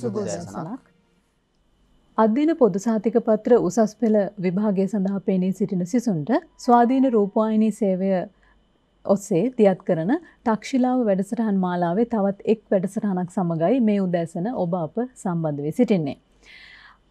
සුබදසනක්. අධදින පොදුසාතික පත්‍ර උසස් පෙළ විභාගය සඳහා පෙනී සිටින සිසුන්ට ස්වාධීන රූපවායිනී සේවය ඔස්සේ තියත් කරන තක්ෂිලාව වැඩසටහන් මාලාවේ තවත් එක් වැඩසටහනක් සමඟයි මේ උදෑසන ඔබ අප සම්බන්ධ වී සිටින්නේ.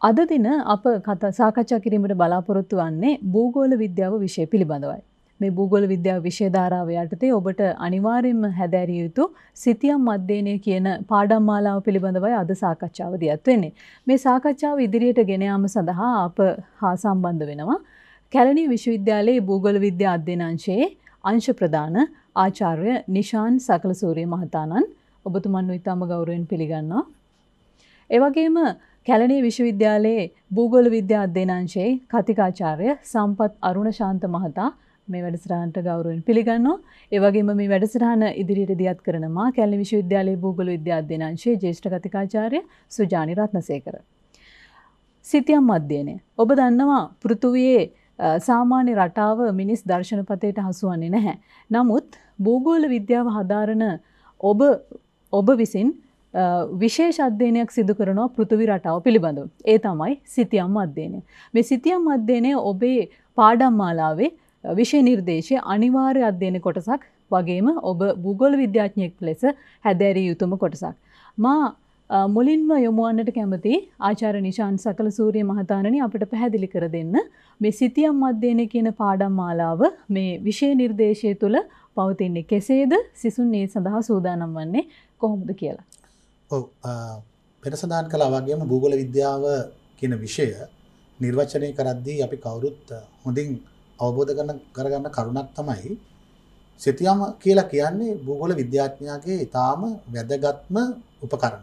අද දින අප කතා සාකච්ඡා කිරීමට බලාපොරොත්තු වන්නේ භූගෝල විද්‍යාව විෂය පිළිබඳවයි. මේ භූගොල විද්‍යාව විෂය ධාරාව යටතේ ඔබට අනිවාර්යයෙන්ම හැදෑරිය යුතු සිතියම් අධ්‍යයනය කියන පාඩම් මාලාව පිළිබඳවයි අද සාකච්ඡාවදී අත් වෙන්නේ. මේ සාකච්ඡාව ඉදිරියට ගෙන යාම සඳහා අප හා සම්බන්ධ වෙනවා කැලණි විශ්වවිද්‍යාලයේ භූගොල විද්‍යා අධ්‍යනාංශයේ අංශ ප්‍රධාන ආචාර්ය නිශාන් සකලසූරිය මහතාණන් ඔබතුමන්ව ඉතාම ගෞරවයෙන් පිළිගන්නවා. ඒ වගේම කැලණි විශ්වවිද්‍යාලයේ භූගොල විද්‍යා අධ්‍යනාංශයේ කතිකාචාර්ය සම්පත් අරුණශාන්ත මහතා මේ වැඩසටහනට ගෞරවයෙන් පිළිගන්නවා. ඒ වගේම මේ වැඩසටහන ඉදිරියට දියත් කරනවා කැලණි විශ්වවිද්‍යාලයේ භූගෝල විද්‍යාධ්‍යනාංශයේ ජ්‍යෙෂ්ඨ කතිකාචාර්ය සුජානි රත්නසේකර. සිතියම් අධ්‍යයනය. ඔබ දන්නවා පෘථුවියේ සාමාන්‍ය රටාව මිනිස් දර්ශනපතයට හසුවන්නේ නැහැ. නමුත් භූගෝල විද්‍යාව හදාරන ඔබ ඔබ විසින් විශේෂ අධ්‍යයනයක් සිදු කරනවා පෘථිවි රටාව පිළිබඳව. ඒ තමයි සිතියම් අධ්‍යයනය. මේ සිතියම් අධ්‍යයනය ඔබේ පාඩම් මාලාවේ විෂය නිර්දේශය අනිවාර්ය අධ්‍යයන කොටසක් වගේම ඔබ බුගොල විද්‍යාඥයෙක් ලෙස හැදැරී යුතුම කොටසක්. මා මුලින්ම යොමුුවන්නට කැමති ආචාර නිශාන් සකල සූරිය මහතානනි අපට පැහැදිලි කර දෙන්න මේ සිතියම් අධ්‍යයන කියන පාඩම් මාලාව මේ විෂය නිර්දේශය තුළ පවතින්නේ කෙසේද සිසුන් ඒ සඳහා සූදානම් වන්නේ කොහොමද කියලා. ඔව පෙරසදාන් කලා වගේම භූගොල විද්‍යාව කියන විෂය නිර්වචනය කරද්දී අපි කවුරුත් හොඳින් අවබෝධ කරන කරගන්න කරුණක් තමයි සිතියම කියලා කියන්නේ භූගෝල විද්‍යාඥයාගේ ඊටාම වැදගත්ම උපකරණය.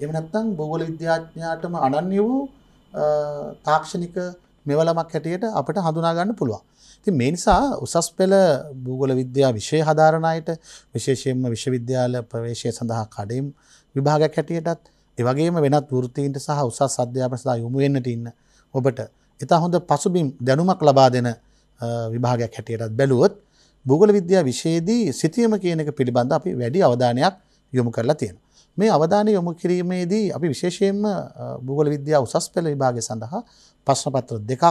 එහෙම නැත්නම් භූගෝල විද්‍යාඥයාටම අනන්‍ය වූ තාක්ෂණික මෙවලමක් හැටියට අපිට හඳුනා ගන්න පුළුවන්. ඉතින් මේ නිසා උසස් පෙළ භූගෝල විද්‍යා විෂය හදාරන අයට විශේෂයෙන්ම විශ්වවිද්‍යාල ප්‍රවේශය සඳහා කඩේම් විභාගයක් හැටියටත් ඒ වගේම වෙනත් වෘත්තීන්ට සහ උසස් අධ්‍යාපන සඳහා යොමු වෙන්නට ඉන්න ඔබට ඉතා හොඳ පසුබිම් දැනුමක් ලබා දෙන විභාගයක් හැටියටත් බැලුවොත් භූගල විද්‍යා විශේෂයේදී සිතියම කියන එක පිළිබඳ අපි වැඩි අවධානයක් යොමු කරලා තියෙනවා. මේ අවධානය යොමු කිරීමේදී අපි විශේෂයෙන්ම භූගල විද්‍යා උසස් පෙළ විභාගය සඳහා ප්‍රශ්න පත්‍ර දෙකක්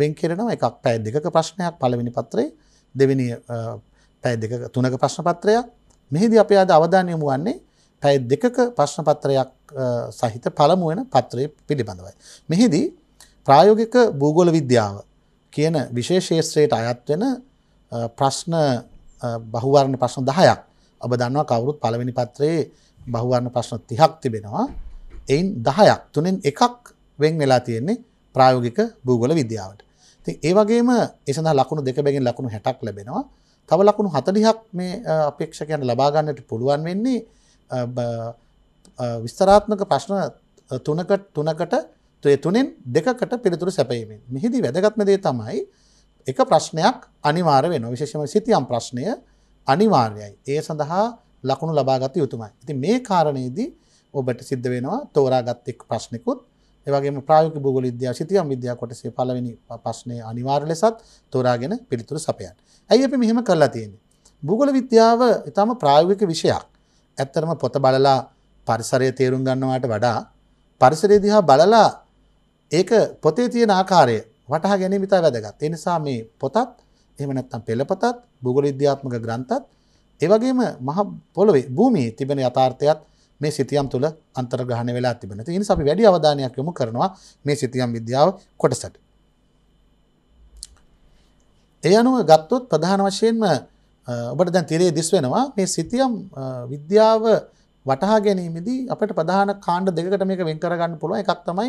වෙන් කරනවා. එකක් පැය දෙකක ප්‍රශ්නයක් පළවෙනි පත්‍රයේ, දෙවෙනි පැය දෙකක තුනක ප්‍රශ්න පත්‍රයක්. මෙහිදී අපි අද අවධානය යොමු වන්නේ පැය දෙකක ප්‍රශ්න පත්‍රයක් සහිත පළමු වෙන පත්‍රය පිළිබඳවයි. මෙහිදී ප්‍රායෝගික භූගෝල විද්‍යාව කියන විශේෂේත්‍රයට අයත් වෙන ප්‍රශ්න බහුවර්ණ ප්‍රශ්න දහයක් ඔබ දන්නවා කවුරුත් පළවෙනි පත්‍රයේ බහුවර්ණ ප්‍රශ්න තිහක් තිබෙනවා එයින් දහයක් තුනෙන් එකක් වෙන් වෙලා තියෙන්නේ ප්‍රායෝගික භූගොල විද්‍යාවට ති ඒවගේම එසඳ ලකුණු දෙක බැගින් ලකුණු හැටක් ලැබෙනවා තව ලකුණු හතඩිහක් මේ අපේක්ෂකයන් ලබාගන්නට පුළුවන් වෙන්නේ විස්තරාත්මක ප්‍රශ්න තුනකට තුනකට තුනෙන් දෙකකට පිළිතුරු සැපීමෙන්. මෙහිදී වැදගත්ම දේ තමයි එක ප්‍රශ්නයක් අනිවාර වෙන විශේෂම සිතියම් ප්‍රශ්නය අනිවාර්යයි. ඒ සඳහා ලකුණු ලබාගත යුතුමයි. ඉති මේ කාරණයේදී ඔබට සිද්ධ වෙනවා තෝරාගත්තෙක් ප්‍රශ්නෙකුත් ඒවගේ ප්‍රායක භූගල විද්‍යා සිතියම් විද්‍යා කොටසේ පලවෙනි ප්‍රශ්නය අනිවාර් ලෙසත් තෝරාගෙන පිළිතුරු සපයන්. ඇයි අපි මෙහෙම කරලා තියෙන්නේ. භූගල විද්‍යාව ඉතාම ප්‍රායෝගික විෂයක්. ඇත්තරම පොත බලලා පරිසරය තේරුම් ගන්නවාට වඩා පරිසරය දිහා බලලා ඒක පොතේ තියෙන ආකාරය වටහා ගැනීම ඉතා වැදගත්. ඒ නිසා මේ පොතත් එහෙම නැත්නම් පෙළපතත් භූගෝල විද්‍යාත්මක ග්‍රන්ථත් ඒ වගේම මහ පොළොවේ භූමියේ තිබෙන යථාර්ථයත් මේ සිතියම් තුළ අන්තර්ග්‍රහණය වෙලා තිබෙන. ඒ නිසා අපි වැඩි අවධානයක් යොමු කරනවා මේ සිතියම් විද්‍යාව කොටසට. ඒ අනුව ගත්තොත් ප්‍රධාන වශයෙන්ම ඔබට දැන් තිරේ දිස් වෙනවා මේ සිතියම් විද්‍යාව වටහා ගැනීමේදී අපිට ප්‍රධාන කාණ්ඩ දෙකකට මේක වෙන් කරගන්න පුළුවන් එකක් තමයි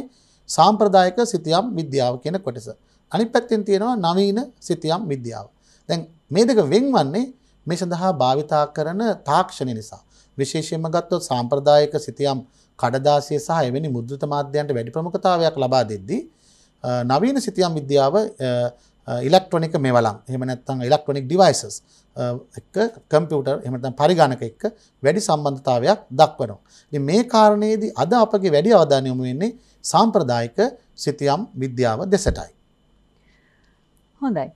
සාම්ප්‍රදායක සිතියම් විද්‍යාව කියන කොටස. අනිත් පැත්තෙන් තියෙනවා නවීන සිතියම් විද්‍යාව. දැන් මේ දෙක වෙන්වන්නේ මේ සඳහා භාවිතා කරන තාක්ෂණ නිසා. විශේෂයෙන්ම ගත්තොත් සාම්ප්‍රදායික සිතියම් කඩදාසිය සහ එවැනි මුද්‍රිත මාධ්‍යයන්ට වැඩි ප්‍රමුඛතාවයක් ලබා දෙද්දී නවීන සිතියම් විද්‍යාව ඉලෙක්ට්‍රොනික මෙවලම් එහෙම නැත්නම් ඉලෙක්ට්‍රොනික ඩිවයිසස් එක්ක කම්පියුටර් එහෙම නැත්නම් පරිගණක එක්ක වැඩි සම්බන්ධතාවයක් දක්වනවා. ඉතින් මේ කාරණේදී අද අපගේ වැඩි අවධානය යොමු වෙන්නේ සාම්ප්‍රදායික සිතියම් විද්‍යාව දෙසටයි. හොඳයි.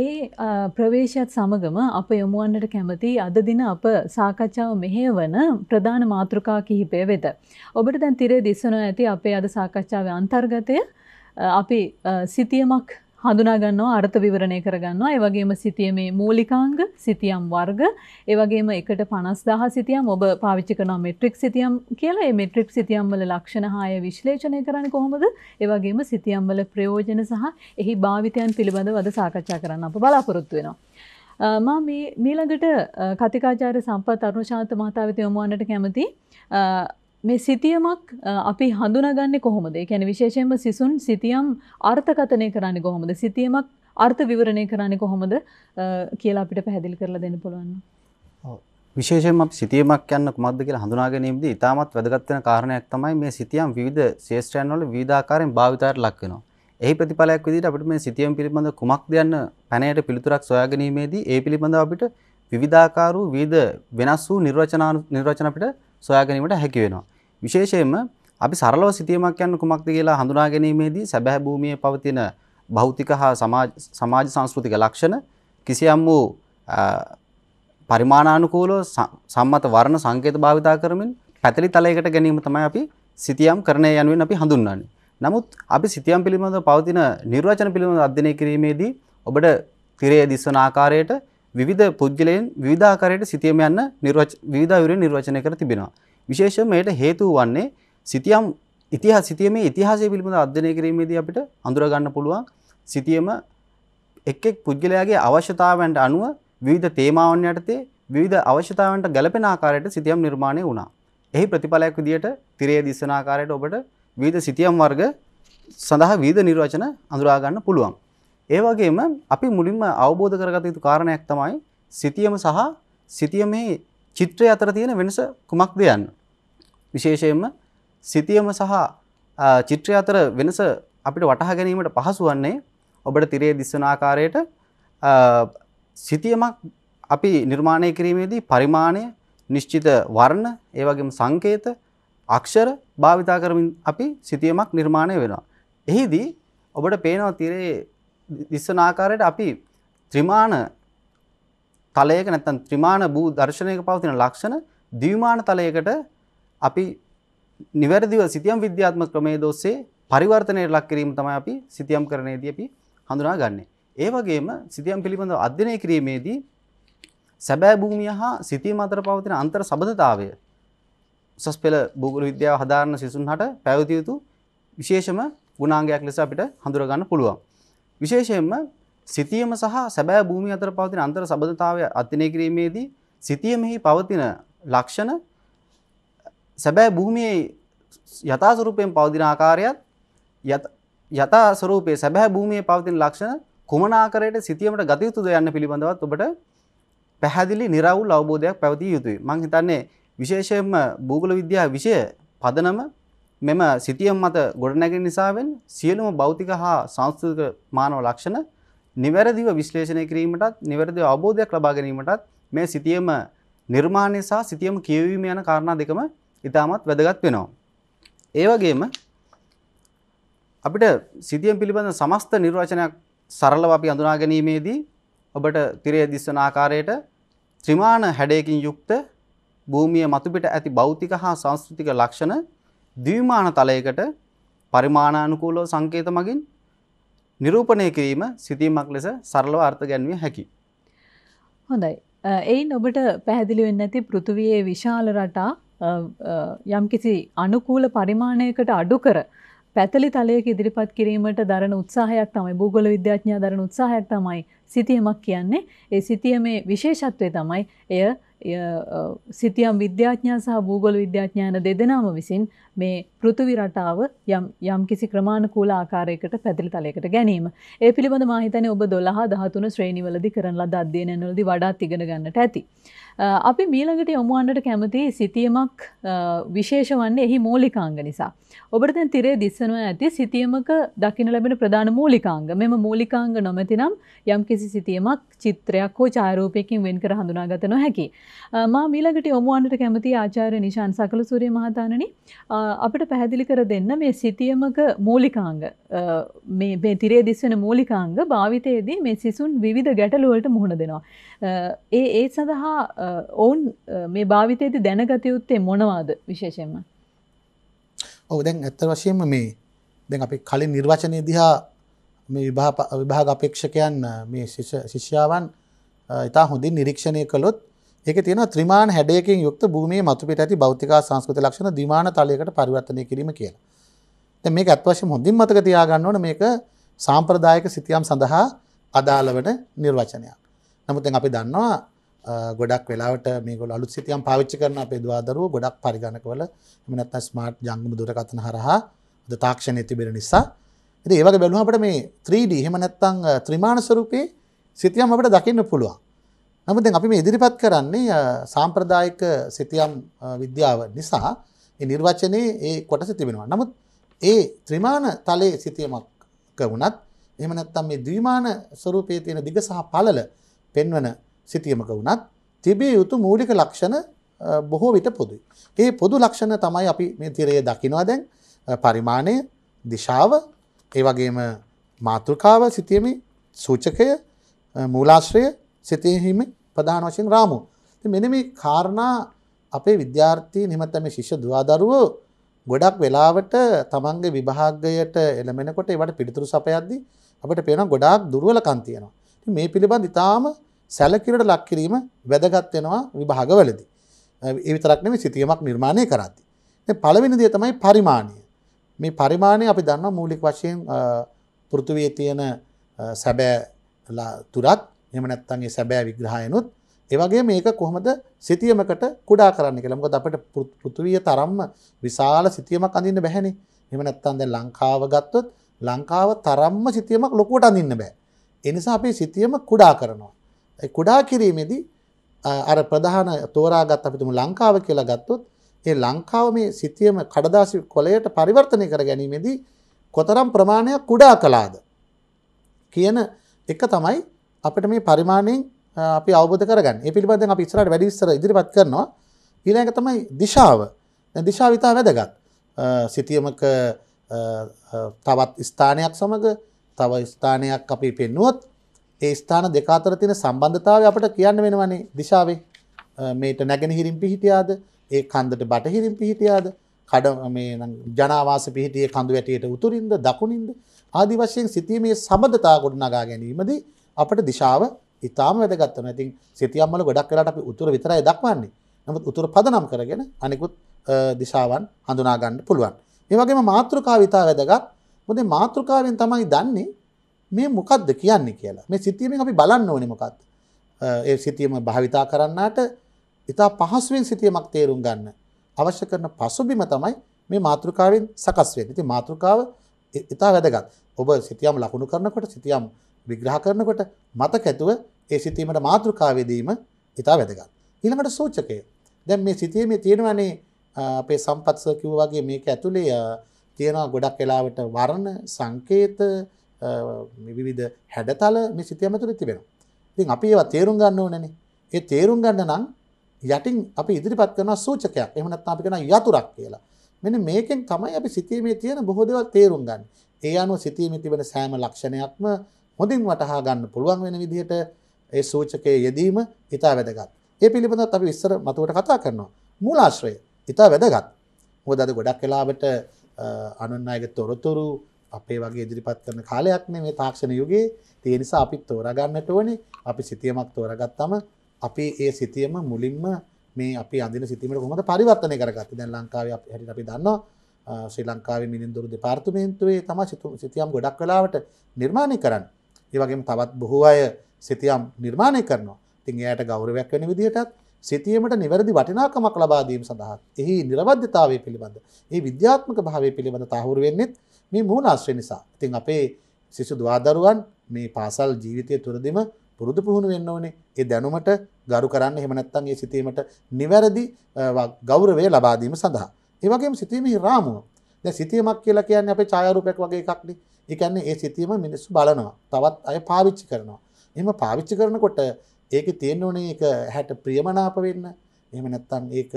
ඒ ප්‍රවේශයත් සමගම අප යොමුුවන්නට කැමති අද දින අප සාකච්ඡාව මෙහේවන ප්‍රධාන මාතෘකා කිහිපය වෙත. ඔබට දැන් තිරේ දිස්සනු ඇති අපේ අද සාකච්ඡාව අන්තර්ගතය අපි සිතියමක් හඳුනාගන්නවා අර්ථ විවරණය කරගන්නවා ඒ වගේම සිතිය මේ මූලිකාංග සිතියම් වර්ග ඒ වගේම එකට 50000 සිතියම් ඔබ පාවිච්චි කරන මෙට්‍රික් සිතියම් කියලා මේ මෙට්‍රික් සිතියම් වල ලක්ෂණ 6 විශ්ලේෂණය කරන්නේ කොහොමද ඒ වගේම සිතියම් වල ප්‍රයෝජන සහ එහි භාවිතයන් පිළිබඳව අද සාකච්ඡා කරන්න අප බලාපොරොත්තු වෙනවා මා මීළඟට කතිකාචාර්ය සම්පත් අරුණශාන්ත මහතා වෙත යොමු වන්නට කැමතියි මේ සිතියමක් අපි හඳුනගන්නේ කොහොමද? ඒ කියන්නේ විශේෂයෙන්ම සිසුන් සිතියම් අර්ථකථනය කරන්නේ කොහොමද? සිතියමක් අර්ථ විවරණය කරන්නේ කොහොමද කියලා අපිට පැහැදිලි කරලා දෙන්න පුළුවන්. විශේෂයෙන්ම අපි සිතියමක් යන්න කුමක්ද කියලා හඳුනා ගැනීමදී ඉතාමත් වැදගත් වෙන කාරණයක් තමයි මේ සිතියම් විවිධ ශේෂ්ත්‍රයන් වල විවිධාකාරයෙන් භාවිතයට ලක් වෙනවා. එහි ප්‍රතිඵලයක් විදිහට අපිට මේ සිතියම් පිළිබඳ කුමක්ද යන්න පැනයට පිළිතුරක් සොයා ගැනීමේදී ඒ පිළිබඳව අපිට විවිධාකාර වූ විවිධ වෙනස් වූ නිර්වචන නිර්වචන අපිට සොයාගැනීමට හැකි වෙනවා. විශේෂයෙන්ම අපි සරලව සිතීමක් යන්න කුමක්ද කියලා හඳුනා ගැනීමේදී සැබෑ භූමියේ පවතින භෞතික හා සමාජ සංස්කෘතික ලක්ෂණ කිසියම් වූ පරිමාණානුකූලව සම්මත වර්ණ සංකේත භාවිතා කරමින් පැතලි තලයකට ගැනීම තමයි අපි සිතියම් කරණය යනුවෙන් අපි හඳුන්වන්නේ. නමුත් අපි සිතියම් පිළිබඳව පවතින නිර්වචන පිළිබඳව අධ්‍යයනය කිරීමේදී ඔබට තිරයේ දිස්වන ආකාරයට විවිධ පුද්ගලයන් විවිධාකාරයට සිතියම යන්න නිර්වච විවිධායුරෙන් නිර්වචනය කර තිබෙනවා. විශේෂයෙන් මේට හේතු වන්නේ සිතියම් ඉතිහාස සිතියමේ ඉතිහාසය පිළිබඳ අධ්‍යයනය කිරීමේදී අපිට අඳුර ගන්න පුළුවන් සිතියම එක් එක් පුද්ගලයාගේ අවශ්‍යතාවයන්ට අනුව විවිධ තේමාවන් යටතේ විවිධ අවශ්‍යතාවන්ට ගැළපෙන ආකාරයට සිතියම් නිර්මාණය වුණා. එහි ප්‍රතිඵලයක් විදියට තිරයේ දිස්සන ආකාරයට ඔබට විවිධ සිතියම් වර්ග සඳහා විවිධ නිර්වචන අඳුරා ගන්න පුළුවන්. ඒ වගේම අපි මුලින්ම අවබෝධ කරගත යුතු කාරණයක් තමයි සිතියම සහ සිතියමේ චිත්‍රය අතර තියෙන වෙනස කුමක්ද යන්න. විශේෂයෙන්ම සිතියම සහ චිත්‍රය අතර වෙනස අපිට වටහා ගැනීමට පහසු වන්නේ ඔබට තිරේ දිස්සන ආකාරයට සිතියමක් අපි නිර්මාණය කිරීමේදී පරිමාණය නිශ්චිත වර්ණ ඒ වගේම සංකේත අක්ෂර භාවිතා කරමින් අපි සිතියමක් නිර්මාණය වෙනවා. එහිදී ඔබට පේනවා තිරේ දිස්සන ආකාරයට අපි ත්‍රිමාණ තලයක නැත්තම් ත්‍රිමාණ භූ දර්ශනයක පවතින ලක්ෂණ ද්විමාන තලයකට අපි නිවැරදිව සිතියම් විද්‍යාත්මක ක්‍රමයේ දොස්සේ පරිවර්තනයට ලක් කිරීම තමයි අපි සිතියම් කරණයේදී අපි හඳුනාගන්නේ. ඒ වගේම සිතියම් පිළිබඳව අධ්‍යයනය කිරීමේදී සැබෑ භූමිය හා සිතියම් අතර පවතින අන්තර් සබඳතාවය උසස් පෙළ භූගෝල විද්‍යාව හදාරන සිසුන්හට පැවතිය යුතු විශේෂම ගුණාංගයක් ලෙස අපිට හඳුනා ගන්න පුළුවන්. විශේෂයෙන්ම සිතියම සහ සැබෑ භූමිය අතර පවතින අන්තර සබඳතාවය අධ්‍යයනය කිරීමේදී සිතියමෙහි පවතින ලක්ෂණ සැබෑ භූමියේ යථා ස්වરૂපයෙන් පවතින ආකාරයත් යථා ස්වરૂපයේ සැබෑ භූමියේ පවතින ලක්ෂණ කුමන ආකාරයට සිතියමට ගත යුතුද යන්න පිළිබඳවත් ඔබට පැහැදිලි निराවුල් අවබෝධයක් පැවතිය යුතුයි. මම හිතන්නේ විශේෂයෙන්ම භූගෝල විද්‍යාව විෂය පදනම මෙම සිතියම් මත ගොඩනැගෙන නිසාවෙන් සියලුම භෞතික හා සංස්කෘතික මානව ලක්ෂණ නිවැරදිව විශ්ලේෂණය කිරීමටත් නිවැරදිව අවබෝධයක් ලබා ගැනීමටත් මේ සිතියම නිර්මාණය සහ සිතියම කියවීම යන කාරණා දෙකම ඉතාමත් වැදගත් වෙනවා. ඒ වගේම අපිට සිතියම් පිළිබඳ සමස්ත නිර්වචනයක් සරලව අපි හඳුනා ගැනීමේදී ඔබට තිරය දිස්වන ආකාරයට ත්‍රිමාණ හැඩයකින් යුක්ත භූමිය මතුපිට ඇති භෞතික හා සංස්කෘතික ලක්ෂණ ද්විමාන තලයකට පරිමාණානුකූලව සංකේත මගින් නිරූපණය කිරීම සිතීමක් ලෙස සරලව අර්ථ ගැන්විය හැකි. හොඳයි. එයින් ඔබට පැහැදිලි වෙන්න ඇති පෘථිවියේ විශාල රටා යම්කිසි අනුකූල පරිමාණයකට අඩු කර පැතලි තලයක ඉදිරිපත් කිරීමට දරන උත්සාහයක් තමයි භූගෝල විද්‍යාඥයා දරන උත්සාහයක් තමයි සිතියමක් කියන්නේ. ඒ සිතියමේ විශේෂත්වය තමයි එය සිතියම් විද්‍යාඥා සහ භූගොල විද්‍යාඥාන දෙදෙනාම විසින් මේ පෘථිවි රටාව යම් යම් කිසි ක්‍රමානුකූල ආකාරයකට පැතිරි තලයකට ගැනීම. ඒ පිළිබඳ මා හිතන්නේ ඔබ 12 13 ශ්‍රේණිවලදී කරන ලද අධ්‍යයනවලදී වඩාත් ඉගෙන ගන්නට ඇති. අපි මීළඟට යොමුවන්නට කැමති සිතියමක් විශේෂ වන්නේ එහි මූලිකාංග නිසා. ඔබට දැන් තිරේ දිස්සනවා ඇති සිතියමක දකින්න ලැබෙන ප්‍රධාන මූලිකාංග. මෙම මූලිකාංග නොමැතිනම් යම්කිසි සිතියමක් චිත්‍රයක් හෝ ඡායාරූපයකින් වෙන් කර හඳුනාගත නොහැකි. මා මීළඟට යොමුවන්නට කැමති ආචාර්ය නිශාන් සකලසූරිය මහතාණනි අපිට පැහැදිලි කර දෙන්න මේ සිතියමක මූලිකාංග මේ තිරේ දිස්වන මූලිකාංග භාවිතයේදී මේ සිසුන් විධ ගැටලුවලට මුහුණ දෙනවා. ඒ ඒ සඳහා ඔවුන් මේ භාවිතයේදී දැනගතයුත්තේ මොනවාද විශේෂයෙන්ම. ඔව දැන් ඇත්ත වශයෙන්ම මේ දැන් අපි කලින් නිර්වචනය දිහා මේ විභාග අපේක්ෂකයන් මේ ශිෂ්‍යාවන් ඉතා හොඳින් නිරීක්ෂණය කළොත් ඒක තියෙන ත්‍රිමාණ හැඩයකින් යුක්ත භූමියේ මතුපිට ඇති භෞතික සංස්කෘතික ලක්ෂණ ද්විමාන තලයකට පරිවර්තනය කිරීම කියලා. දැන් මේක අත් වශයෙන් හොඳින් මතක තියාගන්න ඕන මේක සාම්ප්‍රදායික සිතියම් සඳහා අදාළ වෙන නිර්වචනයක්. නමුත් දැන් අපි දන්නවා ගොඩක් වෙලාවට මේගොල්ලෝ අලුත් සිතියම් පාවිච්චි කරන අපේ දුවදරුවෝ ගොඩක් පරිගණකවල එහෙම නැත්නම් ස්මාර්ට් ජංගම දුරකථන හරහා අද තාක්ෂණය තිබෙන නිසා ඉතින් ඒ වගේ බැලුවම අපිට මේ 3D එහෙම නැත්නම් ත්‍රිමාණ ස්වරූපේ සිතියම් අපිට දකින්න පුළුවන්. නමුත් දැන් අපි මේ ඉදිරිපත් කරන්නේ සාම්ප්‍රදායික සිතියම් විද්‍යාව නිසා ඒ නිර්වචනයේ ඒ කොටස තිබෙනවා. නමුත් ඒ ත්‍රිමාණ තලයේ සිතියමක් වුණත් එහෙම නැත්නම් මේ ද්විමාන ස්වરૂපයේ තියෙන දිග සහ පළල පෙන්වන සිතියමක වුණත් තිබිය යුතු මූලික ලක්ෂණ බොහෝ විට පොදුයි. ඒ පොදු ලක්ෂණ තමයි අපි මේ තිරයේ දකිනවා දැන් පරිමාණය, දිශාව, ඒ වගේම මාතෘකාව සිතියමේ සූචකය, මූලාශ්‍රය සිතෙහිම ප්‍රධාන වශයෙන් රාමුව. ඉතින් මෙන්න මේ කාරණා අපේ විද්‍යාර්ථීන් එහෙමත් නැත්නම් ශිෂ්‍ය දුවදරුවෝ ගොඩක් වෙලාවට තමන්ගේ විභාගයට එළමෙනකොට ඒවට පිළිතුරු සපයද්දී අපිට පේන ගොඩාක් දුර්වලකම් තියෙනවා. මේ පිළිබඳ ඉතාම සැලකිලිට ලක් කිරීම වැදගත් වෙනවා විභාගවලදී. ඒ විතරක් නෙමෙයි සිතියමක් නිර්මාණය කරද්දී. දැන් පළවෙනි දේ තමයි පරිමාණය. මේ පරිමාණය අපි දන්නවා මූලික වශයෙන් පෘථිවියේ තියෙන සැබෑ තුරත් එහෙම නැත්නම් ඒ සැබෑ විග්‍රහයනොත් ඒවගේ මේක කොහොමද සිතියමකට කුඩා කරන්න කියලා මොකද අපිට පෘථුවිය තරම්ම විශාල සිතියමක් අඳින්න බැහැනේ. එහෙම නැත්නම් දැන් ලංකාව ගත්තොත් ලංකාව තරම්ම සිතියමක් ලොකුවට අඳින්න බෑ. ඒ නිසා අපි සිතියම කුඩා කරනවා. ඒ කුඩා කිරීමේදී අර ප්‍රධාන තෝරාගත් අපි තුමු ලංකාව කියලා ගත්තොත් ඒ ලංකාව මේ සිතියම කඩදාසි කොළයට පරිවර්තනය කර ගැනීමේදී කොතරම් ප්‍රමාණයක් කුඩා කළාද කියන එක තමයි අපිට මේ පරිමාණයෙන් අපි අවබධ කරගන්න පිළිබඳ අප ඉස්රට වැඩිස්සර ඉදිරිපත් කරනවා ඊළඟ තමයි දිශාව දිශා විතා වැදගත් සිතියමක තවත් ස්ථානයක් සමඟ තව ස්ථානයක් අපි පෙන්නුවොත් ඒ ස්ථාන දෙකාතර තින සම්බන්ධතාව අපට කියන්න වෙනවනේ දිශාවේ මේට නැගෙන හිරින් පිහිටියාද ඒ කන්දට බටහිරින් පිහිටියාද කඩ මේ ජනවාස පිහිටිය කඳු වැටියට උතුරින්ද දකුණින්ද ආදි වශයෙන් සිතීමේ සබඳතා ගොඩ නගා ගැනීමදී අපට දිශාව ඉතාම වැදගත්තන ඉතින් සිතියම්මල ගොඩක් කරට අපි උතුර විතරයි දක්වන්නේ නමුත් උතුර පදනම් කරගෙන අනිකුත් දිශාවන් හඳුනාගන්න පුළුවන්. ඒවගේම මාතෘකා විතා වැදගත් මුදේ මාතෘකාවෙන් තමයි දන්නේ මේ මොකක්ද කියන්නේ කියලා මේ සිතීමෙන් අපි බලන්න ඕනේ මොකක්ද. ඒ සිතියම භාවිතා කරන්නට ඉතා පහසුවෙන් සිතියමක් තේරුම් ගන්න අවශ්‍ය කරන පසුබිම තමයි මේ මාතෘකාවෙන් සකස්වෙන් ඉති මාතෘකාව ඉතා වැදගත් ඔබ සිතියම් ලකුණු කරනකොට සිතියම් විග්‍රහ කරනකොට මතක ඇතුව ඒ සිතීමට මාතෘකාවේදීම ඉතා වැදගත්. ඊළඟට සූචකය. දැන් මේ සිතීමේ තියෙනවනේ අපේ සම්පත්ස කිව්වා වගේ මේක ඇතුලේ තියෙනවා ගොඩක් වෙලාවට වර්ණ, සංකේත, විවිධ හැඩතල මේ සිතීම ඇතුලේ තිබෙනවා. ඉතින් අපි ඒවා තේරුම් ගන්න ඕනනේ. ඒ තේරුම් ගන්න නම් යටින් අපි ඉදිරිපත් කරන සූචකයක්. එහෙම නැත්නම් අපි කරන යතුරක් කියලා. මෙන්න මේකෙන් තමයි අපි සිතීමේ තියෙන බොහෝ දේවල් තේරුම් ගන්න. ඒ අනුව සිතීමේ තිබෙන සෑම ලක්ෂණයක්ම හොඳින් වටහා ගන්න පුළුවන් වෙන විදිහට ඒ සූචකයේ යෙදීම ඉතා වැදගත්. ඒ පිළිබඳත් අපි විස්තර මතුවට කතා කරනවා. මූලාශ්‍රය ඉතා වැදගත්. මොකද අද ගොඩක් වෙලාවට අනුන් අයගේ තොරතුරු අපේ වගේ ඉදිරිපත් කරන කාලයක් නේ මේ තාක්ෂණ යුගයේ. ඒ නිසා අපි තෝරා ගන්නට ඕනේ. අපි සිතියමක් තෝරාගත්තම අපි ඒ සිතියම මුලින්ම මේ අපි අඳින සිතියමට කොහොමද පරිවර්තනය කරගත්තේ? දැන් ලංකාවේ අපි හැටියට අපි දන්නවා ශ්‍රී ලංකාවේ මිනින්දුරු දෙපාර්තමේන්තුවේ තමයි සිතියම් ගොඩක් වෙලාවට නිර්මාණය කරන්නේ. ඒ වගේම තවත් බොහෝ අය සිතියම් නිර්මාණය කරනවා තින් එයට ගෞරවයක් වෙන විදිහටත් සිතියීමට නිවැරදි වටිනාකමක් ලබාදීම සඳහා එහි නිරබද්ධතාවය පිළිබඳ ඒ විද්‍යාත්මක භාවය පිළිබඳ තහවුරු වෙන්නෙත් මේ මූුණාශ්‍රය නිසා ඉතින් අපේ සිසු දවාදරුවන් මේ පාසල් ජීවිතය තුරදිම පුරුදු පුහුණු වෙන්න ඕනේ ඒ දැනුමට ගරු කරන්න හෙමනැත්තන් ඒ සිතීමට නිවැරදි ගෞරවේ ලබාදීම සඳහා. ඒවගේම සිතීමේ රාමුව ද සිතීමක් කියලා කියන්න අප චායරුපයක් වගේ එකක්න එකන්නේ ඒ සිතීම මිනිස්සු බලනවා තවත් අය පාවිච්චි කරනවා එම පාවිච්චි කරනකොට ඒක තියෙන ඕනේ එක හැට ප්‍රියමනාප වෙන්න එම නැත්තන් ඒක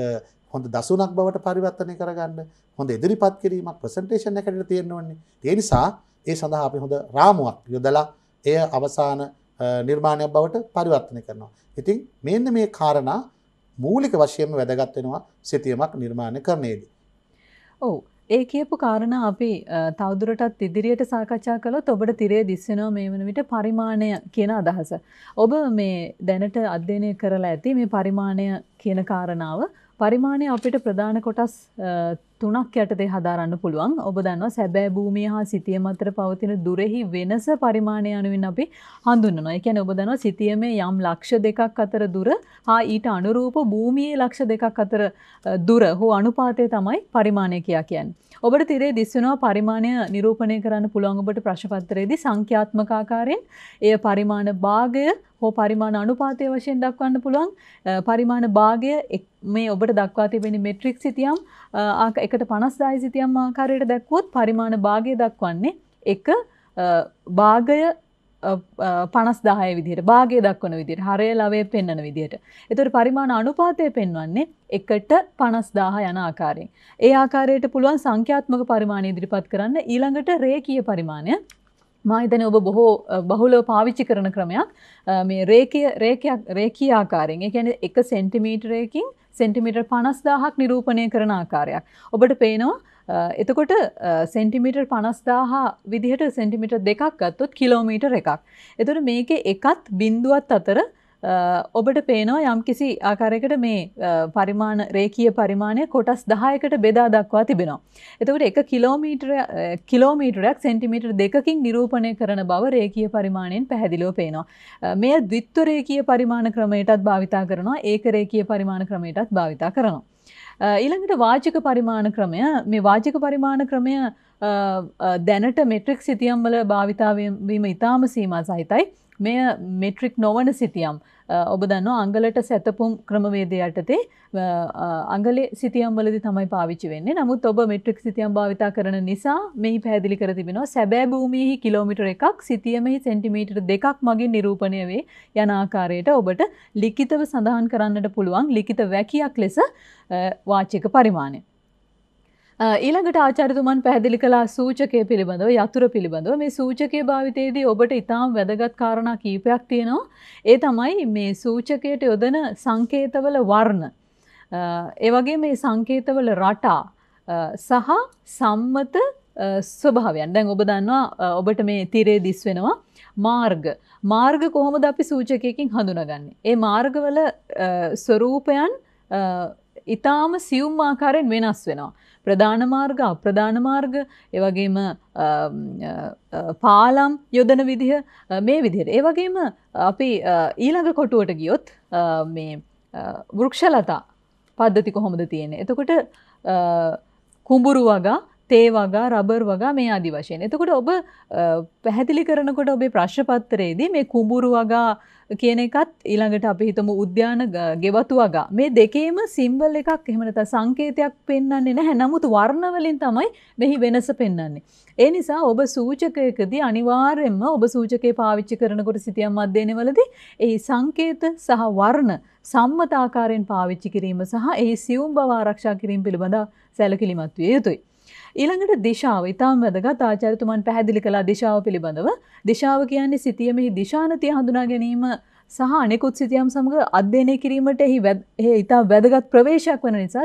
හොඳ දසුනක් බවට පරිවත්තනය කරගන්න හොඳ ඉදිරිපත් කිරීමක් ප්‍රසන්ටේෂන් එකට තියෙන්න ඕන්නේ ඒ නිසා ඒ සඳහා අපි හොඳ රාමුවක් යොදලා එය අවසාන නිර්මාණයක් බවට පරිවර්තනය කරනවා. ඉතින් මෙන්න මේ කාරණා මූලික වශයෙන්ම වැදගත් වෙනවා සිතියමක් නිර්මාණය කරන්නේදී. ඔව් ඒ කියපු කාරණ අපි තවදුරටත් ඉදිරියට සාකච්ඡා කළොත් ඔබට තිරේ දිස්සෙනවා මේ වන විට පරිමාණය කියන අදහස. ඔබ මේ දැනට අධ්‍යයනය කරලා ඇති මේ පරිමාණය කියන කාරණාව පරිමාණය අපිට ප්‍රධාන කොටස් තුනක් යටතේ හදාරන්න පුළුවන් ඔබ දන්නවා සැබෑ භූමිය හා සිතිය මතර පවතින දුරෙහි වෙනස පරිමාණය අනුවෙන් අපි හඳුන්වනවා. ඒ කියන්නේ ඔබ දන්නවා සිතියමේ යම් ලක්ෂ දෙකක් අතර දුර හා ඊට අනුරූප භූමියේ ලක්ෂ දෙකක් අතර දුර හෝ අනුපාතය තමයි පරිමාණය කියා කියන්නේ. ඔබට තිරේ දිස් වෙනවා පරිමාණය නිරූපණය කරන්න පුළුවන් ඔබට ප්‍රශ්නපත්‍රයේදී සංඛ්‍යාත්මක ආකාරයෙන් එය පරිමාණ භාගය හෝ පරිමාණ අනුපාතය වශයෙන් දක්වන්න පුළුවන් පරිමාණ භාගය මේ ඔබට දක්වා තිබෙන මෙට්‍රික් සිතියම් එකට පනස්දායි සිතියම් ආකාරයට දැක්වොත් පරිමාණ භාගය දක්වන්නේ එක භාගය පනස්දාහය විදිහට භාගය දක්වන විදිට හරය ලවේ පෙන්න්නන විදිහට. එතුට පරිමාණ අනුපාතය පෙන්වන්නේ එකට පනස්දාහ යන ආකාරයෙන්. ඒ ආකාරයට පුළුවන් සංඛ්‍යාත්මක පරිමාණය ඉදිරිපත් කරන්න ඊළඟට රේකිය පරිමාණය මහිතන ඔබ බොහෝ බහුලව පාවිච්චි කරන ක්‍රමයක් මේ රේකයක් රේකී ආකාරයෙන් එකැන එක සෙන්ටිමීටරයකින් සෙන්ටිමිටර් පනස්දාහක් නිරූපණය කරන ආකාරයක්. ඔබට පේනවා එතකොට සෙන්ටිමිටර් පනස්දාහා විදිහට සෙන්ටිමිට දෙකක් ගත්තොත් කිලෝමීටර් එකක්. එතොට මේක එකත් බින්දුවත් අතර ඔබට පේනවා යම් කිසි ආකාරයකට මේ පරිමාණ රේකීය පරිමාණය කොටස් 10කට බෙදා දක්වා තිබෙනවා. එතකොට 1 කිලෝමීටර කිලෝමීටරයක් සෙන්ටිමීටර දෙකකින් නිරූපණය කරන බව රේකීය පරිමාණයෙන් පැහැදිලිව පේනවා. මෙය ද්විත්ව රේකීය පරිමාණ ක්‍රමයටත් භාවිතා කරනවා. ඒක රේකීය පරිමාණ ක්‍රමයටත් භාවිතා කරනවා. ඊළඟට වාචික පරිමාණ ක්‍රමය මේ වාචික පරිමාණ ක්‍රමය දැනට මෙට්‍රික් සිතියම් වල භාවිතාවීම ඉතාම සීමා සහිතයි. මෙය මෙට්‍රික් නොවන සිතියම් ඔබ දන්න අංගලට සැතපුම් ක්‍රමවේදය යටතේ අංගලේ සිතියම් වලදි තමයි පාවිච්චි වෙන්නේ නමුත් ඔබ මෙට්‍රික් සිතියම් භාවිතා කරන නිසා මෙහි පැහැදිලි කර තිබෙනවා සැබෑ භූමියෙහි කිලෝමීටර් එකක් සිතියමෙහි සෙන්ටිමීටර් දෙකක් මගින් නිරූපණය වේ යන ආකාරයට ඔබට ලිඛිතව සඳහන් කරන්නට පුළුවන් ලිඛිත වැකියක් ලෙස වාචික පරිමාණය ඊළඟට ආචාර්යතුමන් පැහැදිලි කළා සූචකය පිළිබඳව යතුරු පිළිබඳව මේ සූචකයේ භාවිතයේදී ඔබට ඉතාම වැදගත් කාරණා කීපයක් තියෙනවා. ඒ තමයි මේ සූචකයට යොදන සංකේතවල වර්ණ. ඒ වගේ මේ සංකේතවල රටා සහ සම්මත ස්වභාවයන්. දැන් ඔබ දන්නවා ඔබට මේ තිරේ දිස් වෙනවා මාර්ග. මාර්ග කොහොමද අපි සූචකයකින් හඳුනගන්නේ? ඒ මාර්ගවල ස්වરૂපයන් ඉතාම සියුම් ආකාරයෙන් වෙනස් වෙනවා. ප්‍රධාන මාර්ග අප්‍රධාන මාර්ග ඒ වගේම පාලම් යොදන විදිහ මේ විදිහට. ඒ වගේම අපි ඊළඟ කොටුවට ගියොත් මේ වෘක්ෂලතා පද්ධති කොහොමද තියෙන්නේ. එතකොට කුඹුරු වගා තේ වගා රබර් වගා මේ අදි වශයෙන්. එතකොට ඔබ පැහැදිලි කරනකොට ඔබේ ප්‍රශ්පත්තරයේදී මේ කුඹුරු වගා කියන එකත් ඊළඟට අපි හිතමු උද්‍යාන ගෙවතු වගා මේ දෙකේම සිම්බල් එකක් එහෙම නැත්නම් සංකේතයක් පෙන්වන්නේ නැහැ. නමුත් වර්ණ වලින් තමයි මෙහි වෙනස පෙන්වන්නේ. ඒ නිසා ඔබ සූචකයකදී අනිවාර්යයෙන්ම ඔබ සූචකය පාවිච්චි කරනකොට සිතියම් අධ්‍යයනවලදී ඒ සංකේත සහ වර්ණ සම්මත ආකාරයෙන් පාවිච්චි කිරීම සහ ඒ සියුම් බව ආරක්ෂා කිරීම පිළිබඳ සැලකිලිමත් විය යුතුයි. ඊළඟට දිශාව ඉතාම වැදගත් ආචාර්යතුමන් පැහැදිලි කළා දිශාව පිළිබඳව. දිශාව කියන්නේ සිතියමෙහි දිශානතිය හඳුනා ගැනීම සහ අනෙකුත් සිතියම් සමග අධ්‍යයනය කිරීමට එහි එහි ඉතා වැදගත් ප්‍රවේශයක් වන නිසා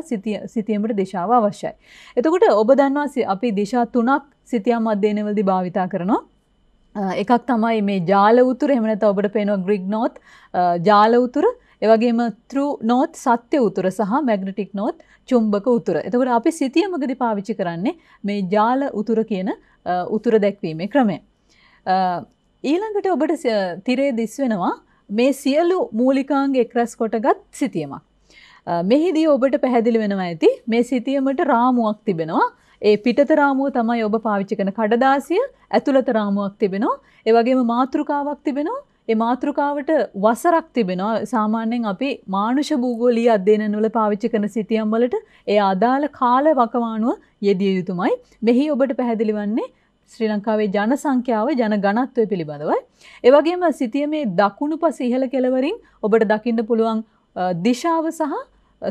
සිතියමට දිශාව අවශ්‍යයි. එතකොට ඔබ දන්නවා අපි දිශා තුනක් සිතියම් අධ්‍යයනවලදී භාවිතා කරනවා. එකක් තමයි මේ ජාල උතුර එහෙම නැත්නම් ඔබට පේනවා ග්‍රිග්නොත් ජාල උතුර ඒවගේම ත්‍රු නෝත් සත්‍ය උතුර සහ මැග්නටික් නෝත් චුම්බක උතුර. එතකොට අපි සිතියමගදී පාවිච්චි කරන්නේ මේ ජාල උතුර කියන උතුර දැක්වීමේ ක්‍රමය. ඊළඟට ඔබට තිරේ දිස් වෙනවා මේ සියලු මූලිකාංග එක්රැස් කොටගත් සිතියමක්. මෙහිදී ඔබට පැහැදිලි වෙනවා ඇති මේ සිතියමට රාමුවක් තිබෙනවා. ඒ පිටත රාමුව තමයි ඔබ පාවිච්චි කරන කඩදාසිය ඇතුළත රාමුවක් තිබෙනවා. ඒ වගේම මාතෘකාවක් තිබෙනවා. ඒ මාතෘකාවට වසරක් තිබෙනවා සාමාන්‍යයෙන් අපි මානුෂ භූගෝලීය අධ්‍යයනවල පාවිච්චි කරන සිතියම් වලට ඒ අදාළ කාල වකවානුව යෙදිය යුතුමයි. මෙහි ඔබට පැහැදිලි වන්නේ ශ්‍රී ලංකාවේ ජන සංඛ්‍යාව ජන ගණත්වය පිළිබඳවයි. ඒ වගේම සිතියමේ දකුණු පස ඉහළ කෙළවරින් ඔබට දකින්න පුළුවන් දිශාව සහ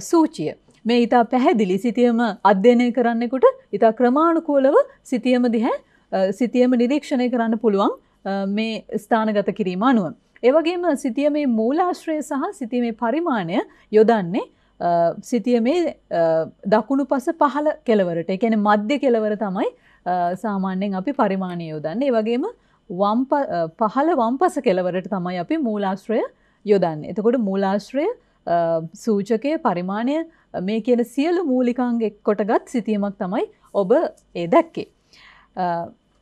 සූචිය. මේ ඉතා පැහැදිලි සිතියම අධ්‍යයනය කරන්නෙකුට ඉතා ක්‍රමාණුකූලව සිතියම දිහැ සිතියම නිරීක්ෂණය කරන්න පුළුවන් මේ ස්ථානගත කිරීම අනුව. ඒවගේම සිතියමේ මූලාශ්‍රය සහ සිතීමේ පරිමාණය යොදන්නේ සිතියමේ දකුණු පස පහළ කෙලවරට එකන මධ්‍ය කෙලවර තමයි සාමාන්‍යෙන් අපි පරිමාණය යොදන්නේ වගේම පහළ වම්පස කෙලවරට තමයි අපි මූලාශ්‍රය යොදන්න. එතකොට මූලාශ්‍රය සූචකය පරිමාණය මේ කියන සියලු මූලිකාංගෙක් කොටගත් සිතියමක් තමයි ඔබ ඒ දැක්කේ.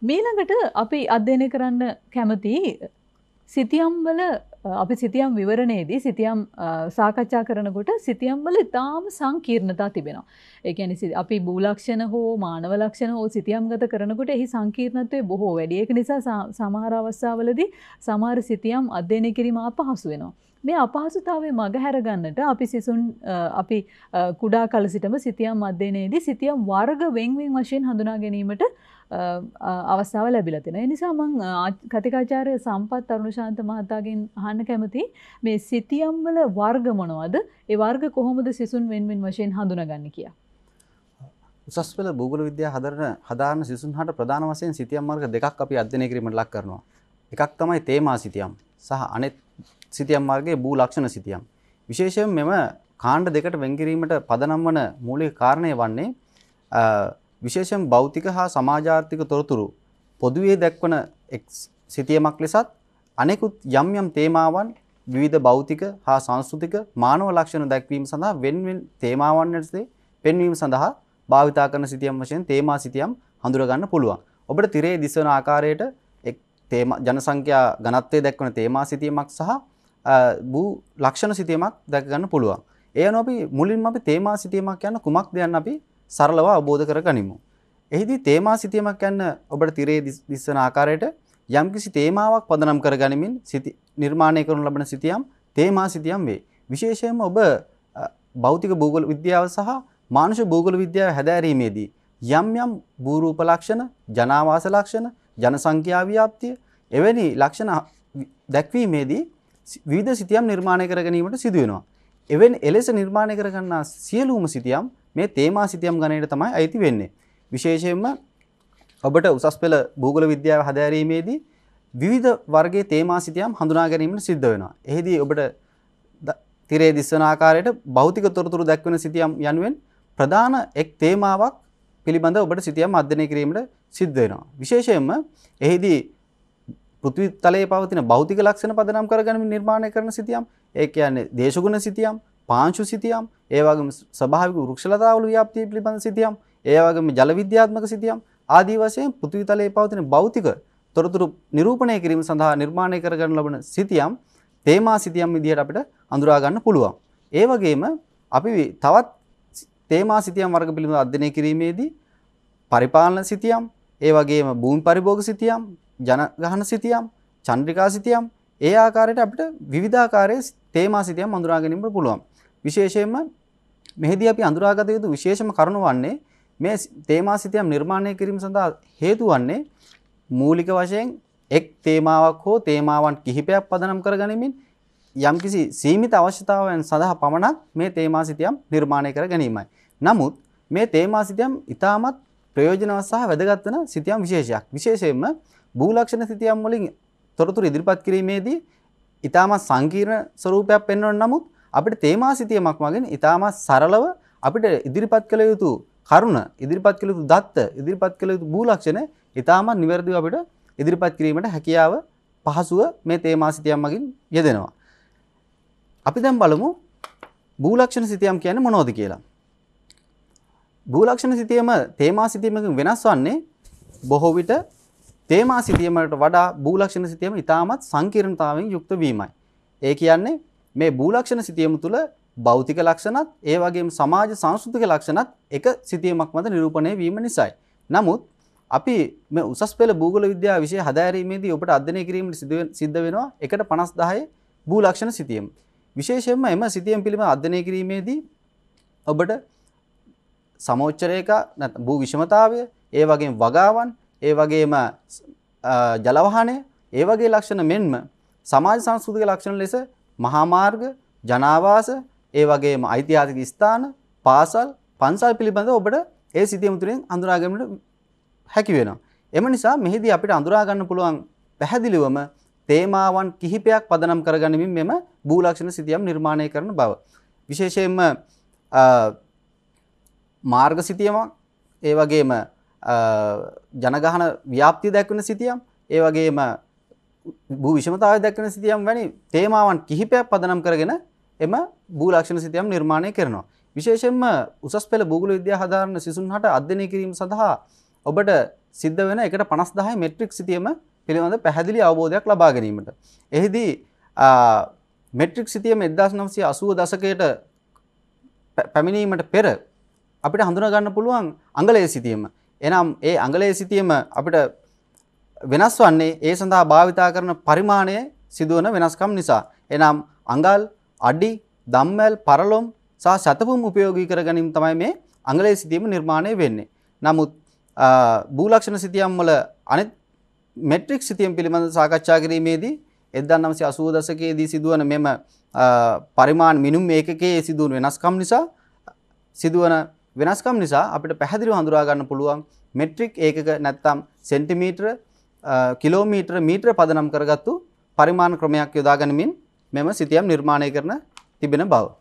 මීළඟට අපි අධ්‍යයනය කරන්න කැමති සිතියම්වල අපි සිතියම් විවරණයේදී සිතියම් සාකච්ඡා කරනකොට සිතියම්වල ඉතාම සංකීර්ණතා තිබෙනවා. ඒ කියන්නේ අපි භූලක්ෂණ හෝ මානව ලක්ෂණ හෝ සිතියම්ගත කරනකොට එහි සංකීර්ණත්වය බොහෝ වැඩි. ඒක නිසා සමහර අවස්ථාවලදී සමහර සිතියම් අධ්‍යයනය කිරීම අපහසු වෙනවා. මේ අපහසුතාවේ මග හැරගන්නට අපි සිසුන් අපි කුඩා කල සිටම සිතියම් අධ්‍යයනයේදී සිතියම් වර්ග වෙන්වෙන් වශයෙන් හඳුනා ගැනීමට අවස්ථාව ලැබිලා තින. එනිසා මං කතිකාචාරය සම්පත් අරුණශාන්ත මහතාගෙන් අහන්න කැමති මේ සිතියම් වල වර්ග මොනවද? ඒ වර්ග කොහොමද සිසුන් වෙන්වෙන් වශයෙන් හඳුනාගන්නේ කියලා. උසස් පෙළ භූගෝල විද්‍යාව හදරන හදාරන සිසුන් හට ප්‍රධාන වශයෙන් සිතියම් වර්ග දෙකක් අපි අධ්‍යයනය කිරීමට ලක් කරනවා. එකක් තමයි තේමා සිතියම් සහ අනෙත් සිතියම් වර්ගයේ භූ ලක්ෂණ සිතියම්. විශේෂයෙන් මෙම කාණ්ඩ දෙකට වෙන් කිරීමට පදනම් වන මූලික කාරණය වන්නේ විශේෂයෙන් භෞතික හා සමාජාර්ථික තොරතුරු පොදුවේ දැක්වන එක් සිතියමක් ලෙසත් අනෙකුත් යම් යම් තේමාවන් විවිධ භෞතික හා සංස්කෘතික මානව ලක්ෂණ දැක්වීම සඳහා වෙන්වෙන් තේමාවන් ඇසේ පෙන්වීම සඳහා භාවිතා කරන සිතියම් වශයෙන් තේමා සිතියම් හඳුරගන්න පුළුවන්. ඔබට තිරේ දිස්වන ආකාරයට එක් තේමා ජනසංඛ්‍යා ඝනත්වයේ දැක්වන තේමා සිතියමක් සහ භූ ලක්ෂණ සිතියමක් දැක ගන්න පුළුවන්. ඒ අනුව අපි මුලින්ම අපි තේමා සිතියමක් කියන කුමක්ද යන්න අපි සරලව අවබෝධ කර ගනිමු. එහිදී තේමා සිතියමක් යන්න ඔබට තිරේ දිස්සන ආකාරයට යම්කිසි තේමාවක් පදනම් කර ගනිමින් නිර්මාණය කරනු ලබන සිතියම් තේමා සිතියම් වේ. විශේෂයෙන්ම ඔබ භෞතික භූගල විද්‍යාව සහ මානුෂ භූගල විද්‍යාව හැදෑරීමේදී යම් යම් භූරූප ලක්ෂණ, ජනාවාස ලක්ෂණ, ජන සංඛ්‍යා ව්‍යාප්තිය එවැනි ලක්ෂණ දැක්වීමේදී විවිධ සිතියම් නිර්මාණය කර ගැනීමට සිදු වෙනවා. එවෙන් එලෙස නිර්මාණය කර ගන්නා සියලුම සිතියම් මේ තේමා සිතියම් ගණයට තමයි අයිති වෙන්නේ. විශේෂයෙන්ම ඔබට උසස් පෙළ භූගෝල විද්‍යාව හදාරීමේදී විවිධ වර්ගයේ තේමා සිතියම් හඳුනා ගැනීමට සිද්ධ වෙනවා. එෙහිදී ඔබට තිරේ දිස්වන ආකාරයට භෞතික තොරතුරු දක්වන සිතියම් යනුවෙන් ප්‍රධාන එක් තේමාවක් පිළිබඳ ඔබට සිතියම් අධ්‍යයනය කිරීමට සිද්ධ වෙනවා. විශේෂයෙන්ම එෙහිදී පෘථිවි තලයේ පවතින භෞතික ලක්ෂණ පදනම් කරගෙන නිර්මාණය කරන සිතියම් ඒ කියන්නේ දේශගුණ සිතියම් පාංශු සිතියම් ඒවගේම ස්වභාවික වෘක්ෂලතාවල ව්‍යාප්තිය පිළිබඳ සිතියම් ඒවගේම ජල විද්‍යාත්මක සිතියම් ආදී වශයෙන් පෘථිවි තලයේ පවතින භෞතික තොරතුරු නිරූපණය කිරීම සඳහා නිර්මාණය කරගන්න ලබන සිතියම් තේමා සිතියම් විදිහට අපිට අඳුරා ගන්න පුළුවන්. ඒ වගේම අපි තවත් තේමා සිතියම් වර්ග පිළිබඳ අධ්‍යයනය කිරීමේදී පරිපාලන සිතියම්, ඒ වගේම භූමි පරිභෝග සිතියම්, ජනගහන සිතියම්, චන්ද්‍රිකා සිතියම් ඒ ආකාරයට අපිට විවිධාකාරයේ තේමා සිතියම් අඳුරා ගැනීම පුළුවන්. විශේෂයෙන්ම මෙහිදී අපි අඳුරාගත යුතු විශේෂම කරුණු වන්නේ මේ තේමා සිතයම් නිර්මාණය කිරීම සඳහා හේතු වන්නේ මූලික වශයෙන් එක් තේමාවක් හෝ තේමාවන් කිහිපයක් පදනම් කරගනිමින් යම්කිසි සීමිත අවශ්‍යතාවයන් සඳහා පමණක් මේ තේමා සිතයම් නිර්මාණය කර ගැනීමයි. නමුත් මේ තේමා සිතයම් ඉතාමත් ප්‍රයෝජනවත් සහ වැදගත් වෙන සිතයම් විශේෂයක්. විශේෂයෙන්ම භූලක්ෂණ සිතයම් වලින් තොරතුරු ඉදිරිපත් කිරීමේදී ඉතාමත් සංකීර්ණ ස්වරූපයක් පෙන්වන නමුත් අපිට තේමාසිතියමක් මගින් ඉතාමත් සරලව අපිට ඉදිරිපත් කළ යුතු කරුණ ඉදිරිපත් කළ යුතු දත්ත ඉදිරිපත් කළ යුතු බූලක්ෂණ ඉතාමත් නිවැරදිව අපිට ඉදිරිපත් කිරීමට හැකියාව පහසුව මේ තේමාසිතියම් මගින් යෙදෙනවා. අපි දැන් බලමු බූලක්ෂණ සිතියම් කියන්නේ මොනවද කියලා. බූලක්ෂණ සිතියම තේමා සිතියමකින් වෙනස් වන්නේ බොහෝ විට තේමා සිතියමකට වඩා බූලක්ෂණ සිතියම ඉතාමත් සංකීර්ණතාවයෙන් යුක්ත වීමයි. ඒ කියන්නේ මේ බූලක්ෂණ සිතියම තුළ භෞතික ලක්ෂණත් ඒ වගේම සමාජ සංස්කෘතික ලක්ෂණත් එක සිතියමක් මත නිරූපණය වීම නිසායි. නමුත් අපි මේ උසස් පෙළ භූගෝල විද්‍යාව විෂය හදාරීමේදී ඔබට අධ්‍යයනය කිරීමට සිද්ධ වෙනවා 150 භූලක්ෂණ සිතියම. විශේෂයෙන්ම එම සිතියම් පිළිබඳ අධ්‍යයනය කිරීමේදී ඔබට සමෝච්චරයක නැත්නම් භූ විෂමතාවය, ඒ වගේම වගාවන්, ඒ වගේම ජලවහනය, ඒ වගේ ලක්ෂණ මෙන්ම සමාජ සංස්කෘතික ලක්ෂණ ලෙස මහා මාර්ග, ජනාවාස, ඒ වගේම ඓතිහාසික ස්ථාන, පාසල්, පන්සල් පිළිබඳව ඔබට ඒ සිතියම තුළින් අඳුරා ගැනීමට හැකි වෙනවා. එම නිසා මෙහිදී අපිට අඳුරා ගන්න පුළුවන් පැහැදිලිවම තේමාවන් කිහිපයක් පදනම් කරගනිමින් මෙම භූලක්ෂණ සිතියම් නිර්මාණය කරන බව. විශේෂයෙන්ම මාර්ග සිතියමක්, ඒ වගේම ජනගහන ව්‍යාප්තිය දක්වන සිතියම්, ඒ වගේම භූ විෂමතාවය දක්වන සිතියම් වැනි තේමාවන් කිහිපයක් පදනම් කරගෙන එම භූ ලක්ෂණ සිතියම් නිර්මාණය කරනවා. විශේෂයෙන්ම උසස් පෙළ භූගෝල විද්‍යා හදාරන සිසුන්හට අධ්‍යයනය කිරීම සඳහා ඔබට සිද්ධ වෙන 1.50 මෙට්‍රික් සිතියම පිළිබඳ පැහැදිලි අවබෝධයක් ලබා ගැනීමට. එහිදී මෙට්‍රික් සිතියම 1980 දශකයට පැමිණීමට පෙර අපිට හඳුනා ගන්න පුළුවන් අංගලයේ සිතියම. එනම් ඒ අංගලයේ සිතියම අපිට වෙනස් වන්නේ ඒ සඳහා භාවිතා කරන පරිමාණය සිදුවන වෙනස්කම් නිසා. එනම් අඟල්, අඩි, දම්වැල්, පරලොම් සහ සතපුම් උපයෝගී කර ගැනීම තමයි මේ අඟලේ සිතියම නිර්මාණය වෙන්නේ. නමුත් භූලක්ෂණ සිතියම් වල අනිත් මෙට්‍රික් සිතියම් පිළිබඳ සාකච්ඡා කිරීමේදී 1980 දශකයේදී සිදුවන මෙම පරිමාණ මිනුම් ඒකකයේ සිදුවන වෙනස්කම් නිසා සිදුවන වෙනස්කම් නිසා අපිට පැහැදිලිව හඳුනා ගන්න පුළුවන් මෙට්‍රික් ඒකක නැත්නම් සෙන්ටිමීටර කිලෝමීටර මීටර පදනම් කරගත්තු පරිමාණ ක්‍රමයක් යොදාගනිමින් මෙම සිතියම් නිර්මාණය කරන තිබෙන බව.